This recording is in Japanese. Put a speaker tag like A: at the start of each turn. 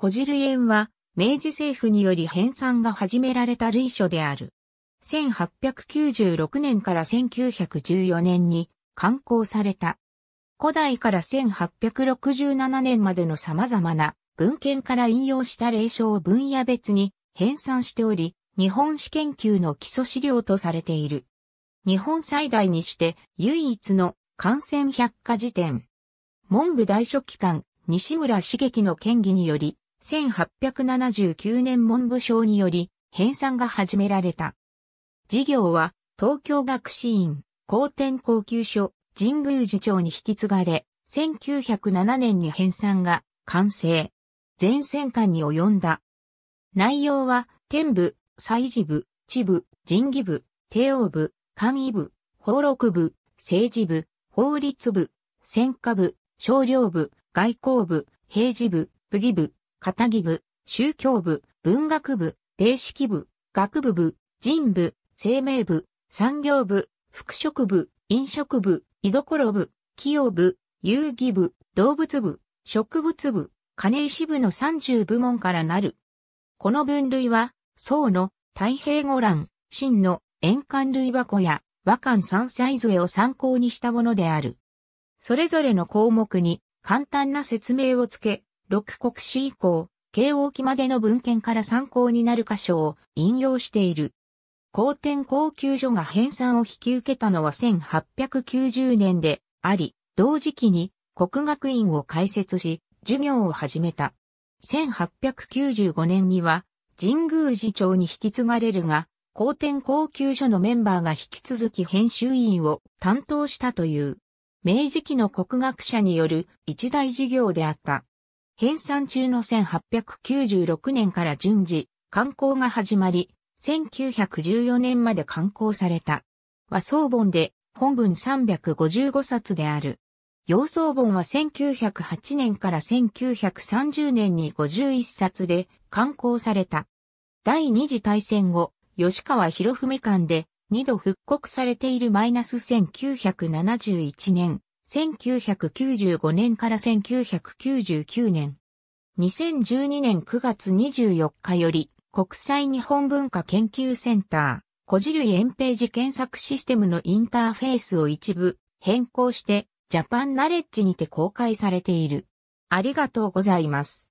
A: こじる園は、明治政府により編纂が始められた類書である。1896年から1914年に刊行された。古代から1867年までの様々な文献から引用した例書を分野別に編纂しており、日本史研究の基礎資料とされている。日本最大にして唯一の感染百科事典。文部大書記官西村茂樹の権議により1879年文部省により編纂が始められた。事業は東京学士院、高天高級所、神宮寺長に引き継がれ、1907年に編纂が完成。全線間に及んだ。内容は、天部、祭事部、地部、神儀部、帝王部、官位部、法録部、政治部、法律部、戦科部、商領部、外交部、平治部、武義部、片木部、宗教部、文学部、霊式部、学部部、人部、生命部、産業部、服飾部、飲食部、居所部、器用部、遊戯部、動物部、植物部、金石部の30部門からなる。この分類は、宋の太平語欄、秦の円環類箱や和漢サイズ絵を参考にしたものである。それぞれの項目に簡単な説明をつけ、六国史以降、慶応期までの文献から参考になる箇所を引用している。公典高級所が編纂を引き受けたのは1890年であり、同時期に国学院を開設し、授業を始めた。1895年には、神宮寺町に引き継がれるが、公典高級所のメンバーが引き続き編集員を担当したという、明治期の国学者による一大事業であった。編纂中の1896年から順次、刊行が始まり、1914年まで刊行された。和装本で本文355冊である。洋装本は1908年から1930年に51冊で刊行された。第二次大戦後、吉川博文館で2度復刻されているマイナス1971年、1995年から1999年。2012年9月24日より、国際日本文化研究センター、小汁類エンページ検索システムのインターフェースを一部変更して、ジャパンナレッジにて公開されている。ありがとうございます。